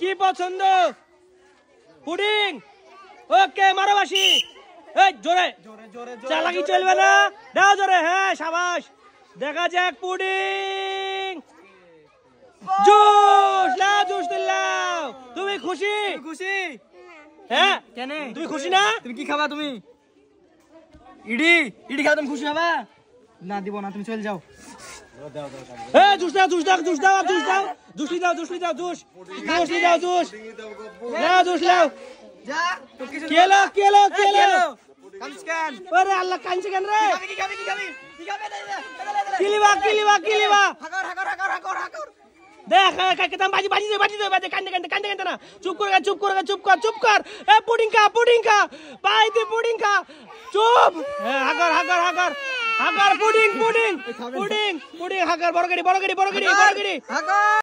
কি পছন্দ পুডিং ওকে মারবাসি এই জোরে চালাকি চলবে না দাও জোরে হ্যাঁ সাবাস দেখা যাক পুডিং জোশ লাও জোশ দিল্লাও তুমি খুশি খুশি হ্যাঁ কেন তুমি খুশি না তুমি কি খাবা তুমি ইডি ইডি খাও তুমি খুশি হবা না দিব না তুমি চলে যাও এ জুস দাও জুস দাও জুস দাও জুস দাও দুশলি দাও দুশলি দাও দুশ দুশলি দাও দুশ না দুশ লাও কেলো কেলো কেলো ওরে আল্লাহ কাঁদছে কেন রে কিলিবা কিলিবা কিলিবা দেখ কেতাম বাজি বাজি বাজি বাজি কান্দে কান্দে কান্দে কান্দে না চুপ করে চুপ করে চুপ কর চুপ কর এ পুডিং খা পুডিং খা ভাই চুপ হাগর হাগর হাগর হাগর পুডিং পুডিং পুডিং পুডিং হাগর বড় গড়ি বড় গড়ি বড় গড়ি বড় গড়ি হাগর